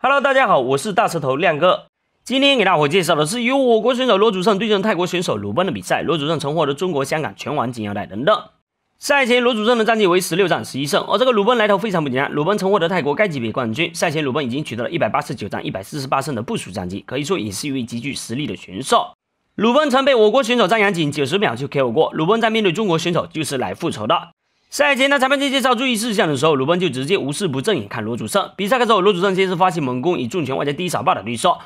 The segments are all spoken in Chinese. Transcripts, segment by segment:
Hello，大家好，我是大舌头亮哥。今天给大伙介绍的是由我国选手罗祖胜对阵泰国选手鲁班的比赛。罗祖胜曾获得中国香港拳王金腰带等等。赛前罗祖胜的战绩为十六战十一胜，而这个鲁班来头非常不简单。鲁班曾获得泰国该级别冠军。赛前鲁班已经取得了一百八十九战一百四十八胜的不署战绩，可以说也是一位极具实力的选手。鲁班曾被我国选手张扬仅九十秒就 KO 过。鲁班在面对中国选手就是来复仇的。赛前，当裁判在介绍注意事项的时候，鲁班就直接无视不正眼看罗祖胜。比赛开始后，罗祖胜先是发起猛攻，以重拳外加低扫把的对手。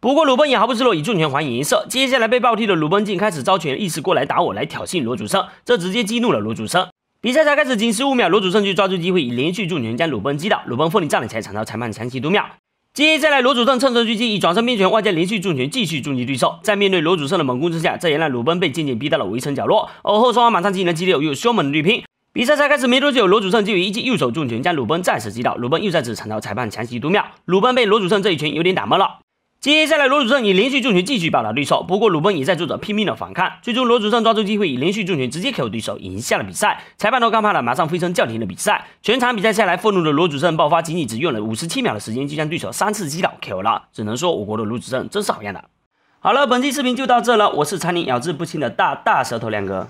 不过鲁班也毫不示弱，以重拳还以颜色。接下来被暴踢的鲁班竟开始招拳，意思过来打我来挑衅罗祖胜，这直接激怒了罗祖胜。比赛才开始仅十五秒，罗祖胜就抓住机会，以连续重拳将鲁班击倒。鲁班奋力站起，才惨遭裁判长期读秒。接下来罗祖胜趁胜追击，以转身变拳外加连续重拳继续重击对手。在面对罗祖胜的猛攻之下，这也让鲁班被渐渐逼到了围城角落。而后双方马上进行了激烈又凶猛的对拼。比赛才开始没多久，罗祖胜就以一记右手重拳将鲁班再次击倒。鲁班又再次惨遭裁判，强行读秒。鲁班被罗祖胜这一拳有点打懵了。接下来，罗祖胜以连续重拳继续暴打对手，不过鲁班也在做着拼命的反抗。最终，罗祖胜抓住机会，以连续重拳直接 KO 对手，赢下了比赛。裁判都看怕了，马上飞身叫停了比赛。全场比赛下来，愤怒的罗祖胜爆发，仅仅只用了五十七秒的时间，就将对手三次击倒 KO 了。只能说，我国的罗祖胜真是好样的。好了，本期视频就到这了。我是常年咬字不清的大大舌头亮哥。